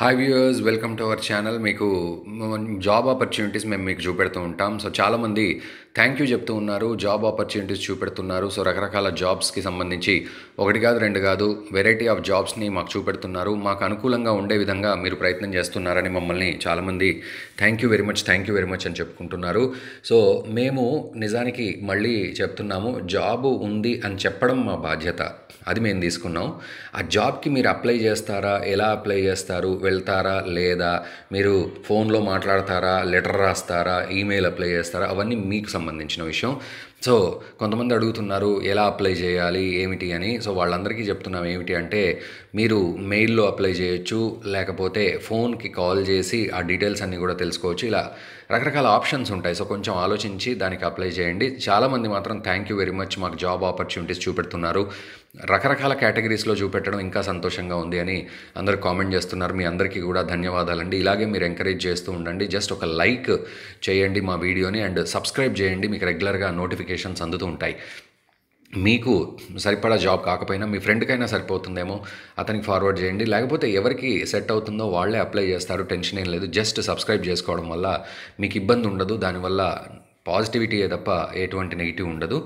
hi viewers welcome to our channel మీకు job mm, opportunities మేము మీకు చూపెడుతూ ఉంటాం సో చాలామంది థ్యాంక్ యూ చెప్తూ ఉన్నారు జాబ్ ఆపర్చునిటీస్ చూపెడుతున్నారు సో రకరకాల జాబ్స్కి సంబంధించి ఒకటి కాదు రెండు కాదు వెరైటీ ఆఫ్ జాబ్స్ని మాకు చూపెడుతున్నారు మాకు అనుకూలంగా ఉండే విధంగా మీరు ప్రయత్నం చేస్తున్నారని మమ్మల్ని చాలామంది thank you very much thank you very much అని చెప్పుకుంటున్నారు సో మేము నిజానికి మళ్ళీ చెప్తున్నాము జాబ్ ఉంది అని చెప్పడం మా బాధ్యత అది మేము తీసుకున్నాం ఆ జాబ్కి మీరు అప్లై చేస్తారా ఎలా అప్లై చేస్తారు వెళ్తారా లేదా మీరు ఫోన్లో మాట్లాడతారా లెటర్ రాస్తారా ఈమెయిల్ అప్లై చేస్తారా అవన్నీ మీకు సంబంధించి సంబంధించిన విషయం సో కొంతమంది అడుగుతున్నారు ఎలా అప్లై చేయాలి ఏమిటి అని సో వాళ్ళందరికీ చెప్తున్నాం ఏమిటి అంటే మీరు మెయిల్లో అప్లై చేయొచ్చు లేకపోతే ఫోన్కి కాల్ చేసి ఆ డీటెయిల్స్ అన్నీ కూడా తెలుసుకోవచ్చు ఇలా రకరకాల ఆప్షన్స్ ఉంటాయి సో కొంచెం ఆలోచించి దానికి అప్లై చేయండి చాలామంది మాత్రం థ్యాంక్ యూ వెరీ మచ్ మాకు జాబ్ ఆపర్చునిటీస్ చూపెడుతున్నారు రకరకాల కేటగిరీస్లో చూపెట్టడం ఇంకా సంతోషంగా ఉంది అని అందరు కామెంట్ చేస్తున్నారు మీ అందరికీ కూడా ధన్యవాదాలండి ఇలాగే మీరు ఎంకరేజ్ చేస్తూ ఉండండి జస్ట్ ఒక లైక్ చేయండి మా వీడియోని అండ్ సబ్స్క్రైబ్ చేయండి మీకు రెగ్యులర్గా నోటిఫికేషన్ నోటిఫికేషన్స్ అందుతూ ఉంటాయి మీకు సరిపడా జాబ్ కాకపోయినా మీ ఫ్రెండ్కైనా సరిపోతుందేమో అతనికి ఫార్వర్డ్ చేయండి లేకపోతే ఎవరికి సెట్ అవుతుందో వాళ్ళే అప్లై చేస్తారు టెన్షన్ ఏం లేదు జస్ట్ సబ్స్క్రైబ్ చేసుకోవడం వల్ల మీకు ఇబ్బంది ఉండదు దానివల్ల పాజిటివిటీయే తప్ప ఎటువంటి నెగిటివ్ ఉండదు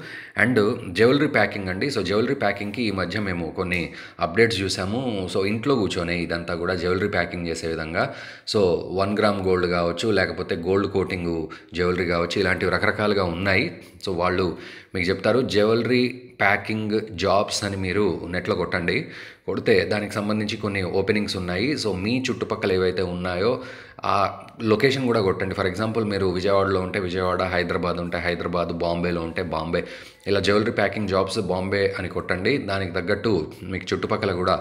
అండ్ జ్యువెలరీ ప్యాకింగ్ అండి సో జ్యువెలరీ ప్యాకింగ్కి ఈ మధ్య మేము కొన్ని అప్డేట్స్ చూసాము సో ఇంట్లో కూర్చొని ఇదంతా కూడా జ్యువెలరీ ప్యాకింగ్ చేసే విధంగా సో వన్ గ్రామ్ గోల్డ్ కావచ్చు లేకపోతే గోల్డ్ కోటింగ్ జ్యువెలరీ కావచ్చు ఇలాంటివి రకరకాలుగా ఉన్నాయి సో వాళ్ళు మీకు చెప్తారు జ్యువెలరీ ప్యాకింగ్ జాబ్స్ అని మీరు నెట్లో కొట్టండి కొడితే దానికి సంబంధించి కొన్ని ఓపెనింగ్స్ ఉన్నాయి సో మీ చుట్టుపక్కల ఏవైతే ఉన్నాయో ఆ లొకేషన్ కూడా కొట్టండి ఫర్ ఎగ్జాంపుల్ మీరు విజయవాడలో ఉంటే విజయవాడ హైదరాబాద్ ఉంటే హైదరాబాద్ బాంబేలో ఉంటే బాంబే ఇలా జ్యువెలరీ ప్యాకింగ్ జాబ్స్ బాంబే అని కొట్టండి దానికి తగ్గట్టు మీకు చుట్టుపక్కల కూడా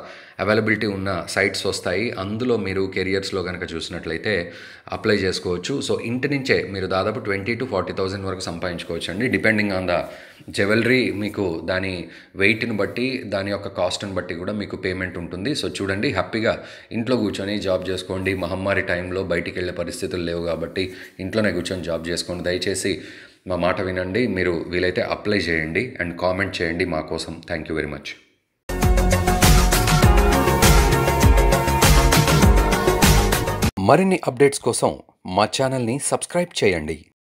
అవైలబిలిటీ ఉన్న సైట్స్ వస్తాయి అందులో మీరు కెరియర్స్లో కనుక చూసినట్లయితే అప్లై చేసుకోవచ్చు సో ఇంటి నుంచే మీరు దాదాపు ట్వంటీ టు ఫార్టీ థౌజండ్ వరకు సంపాదించుకోవచ్చు అండి డిపెండింగ్ ఆన్ ద జ్యువెలరీ మీకు దాని వెయిట్ని బట్టి దాని యొక్క కాస్ట్ని బట్టి కూడా మీకు పేమెంట్ ఉంటుంది సో చూడండి హ్యాపీగా ఇంట్లో కూర్చొని జాబ్ చేసుకోండి మహమ్మారి టైంలో బయటికి వెళ్ళే పరిస్థితులు లేవు కాబట్టి ఇంట్లోనే కూర్చొని జాబ్ చేసుకోండి దయచేసి మా మాట వినండి మీరు వీలైతే అప్లై చేయండి అండ్ కామెంట్ చేయండి మా కోసం థ్యాంక్ యూ వెరీ మచ్ మరిన్ని అప్డేట్స్ కోసం మా సబ్స్క్రైబ్ చేయండి